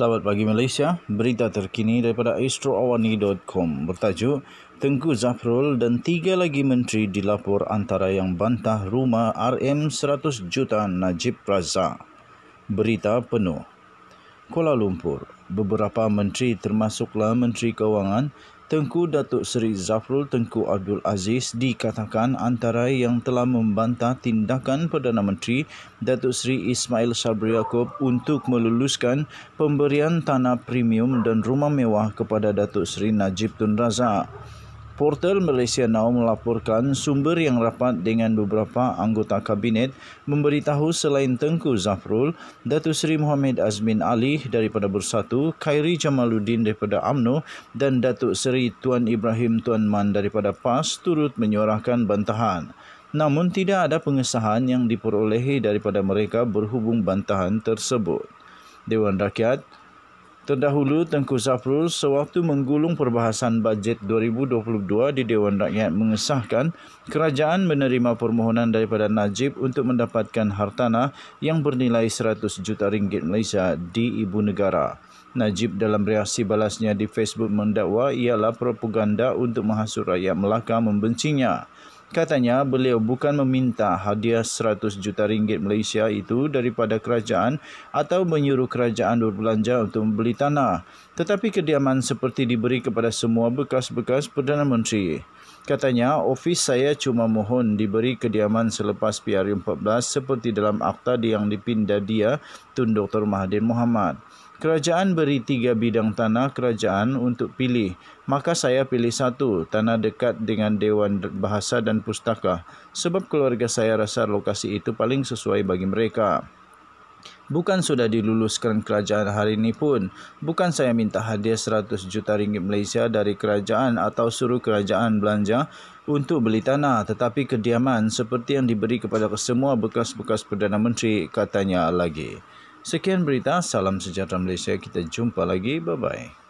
Selamat pagi Malaysia. Berita terkini daripada astroawani.com bertajuk Tengku Zafrul dan tiga lagi menteri dilapor antara yang bantah rumah RM100 juta Najib Razak. Berita penuh. Kuala Lumpur. Beberapa menteri termasuklah Menteri Kewangan Tengku Datuk Seri Zafrul Tengku Abdul Aziz dikatakan antara yang telah membantah tindakan Perdana Menteri Datuk Seri Ismail Sabri Yaakob untuk meluluskan pemberian tanah premium dan rumah mewah kepada Datuk Seri Najib Tun Razak. Portal Malaysia Now melaporkan sumber yang rapat dengan beberapa anggota kabinet memberitahu selain Tengku Zafrul, Datu Seri Muhammad Azmin Ali daripada Bersatu, Khairi Jamaluddin daripada AMNO dan Datuk Seri Tuan Ibrahim Tuan Man daripada PAS turut menyuarakan bantahan. Namun tidak ada pengesahan yang diperolehi daripada mereka berhubung bantahan tersebut. Dewan Rakyat Terdahulu Tengku Zafrul sewaktu menggulung perbahasan bajet 2022 di Dewan Rakyat mengesahkan kerajaan menerima permohonan daripada Najib untuk mendapatkan hartanah yang bernilai 100 juta ringgit Malaysia di ibu negara. Najib dalam reaksi balasnya di Facebook mendakwa ialah propaganda untuk menghasut rakyat Melaka membencinya. Katanya beliau bukan meminta hadiah 100 juta ringgit Malaysia itu daripada kerajaan atau menyuruh kerajaan berbelanja untuk membeli tanah. Tetapi kediaman seperti diberi kepada semua bekas-bekas Perdana Menteri. Katanya, ofis saya cuma mohon diberi kediaman selepas PR14 seperti dalam akta yang dipindah dia Tun Dr. Mahathir Mohamad. Kerajaan beri tiga bidang tanah kerajaan untuk pilih. Maka saya pilih satu, tanah dekat dengan Dewan Bahasa dan Pustaka. Sebab keluarga saya rasa lokasi itu paling sesuai bagi mereka bukan sudah diluluskan kerajaan hari ini pun. Bukan saya minta hadiah 100 juta ringgit Malaysia dari kerajaan atau suruh kerajaan belanja untuk beli tanah tetapi kediaman seperti yang diberi kepada semua bekas-bekas Perdana Menteri katanya lagi. Sekian berita, salam sejahtera Malaysia, kita jumpa lagi, bye-bye.